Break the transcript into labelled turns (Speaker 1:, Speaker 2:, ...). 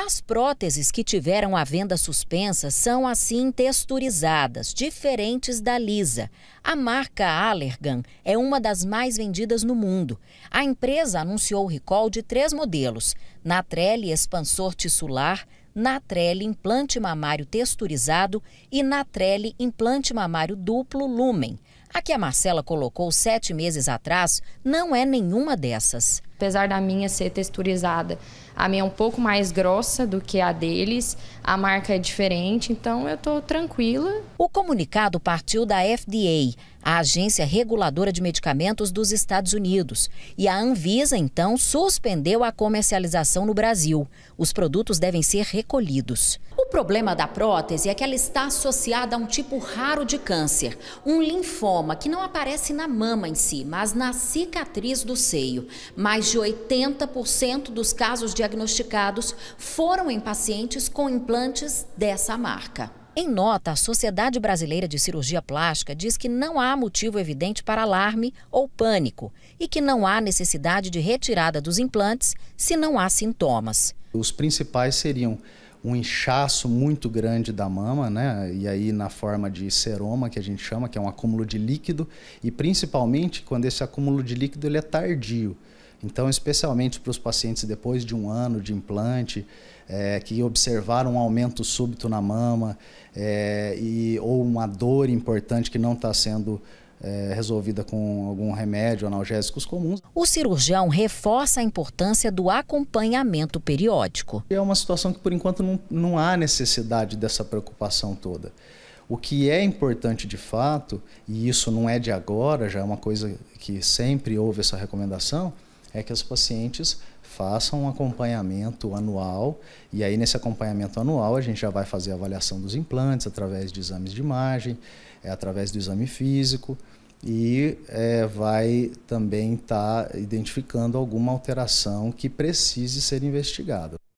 Speaker 1: As próteses que tiveram a venda suspensa são assim texturizadas, diferentes da lisa. A marca Allergan é uma das mais vendidas no mundo. A empresa anunciou o recall de três modelos: Natrelli expansor tissular, Natrelli implante mamário texturizado e Natrelli implante mamário duplo lumen. A que a Marcela colocou sete meses atrás não é nenhuma dessas apesar da minha ser texturizada, a minha é um pouco mais grossa do que a deles, a marca é diferente, então eu estou tranquila. O comunicado partiu da FDA, a Agência Reguladora de Medicamentos dos Estados Unidos, e a Anvisa, então, suspendeu a comercialização no Brasil. Os produtos devem ser recolhidos. O problema da prótese é que ela está associada a um tipo raro de câncer, um linfoma que não aparece na mama em si, mas na cicatriz do seio. Mais de 80% dos casos diagnosticados foram em pacientes com implantes dessa marca. Em nota, a Sociedade Brasileira de Cirurgia Plástica diz que não há motivo evidente para alarme ou pânico e que não há necessidade de retirada dos implantes se não há sintomas.
Speaker 2: Os principais seriam um inchaço muito grande da mama, né? E aí na forma de seroma que a gente chama, que é um acúmulo de líquido, e principalmente quando esse acúmulo de líquido ele é tardio. Então, especialmente para os pacientes depois de um ano de implante, é, que observaram um aumento súbito na mama é, e, ou uma dor importante que não está sendo é, resolvida com algum remédio, analgésicos comuns. O cirurgião reforça a importância do acompanhamento periódico. É uma situação que, por enquanto, não, não há necessidade dessa preocupação toda. O que é importante de fato, e isso não é de agora, já é uma coisa que sempre houve essa recomendação, é que os pacientes façam um acompanhamento anual e aí nesse acompanhamento anual a gente já vai fazer a avaliação dos implantes através de exames de imagem, é, através do exame físico e é, vai também estar tá identificando alguma alteração que precise ser investigada.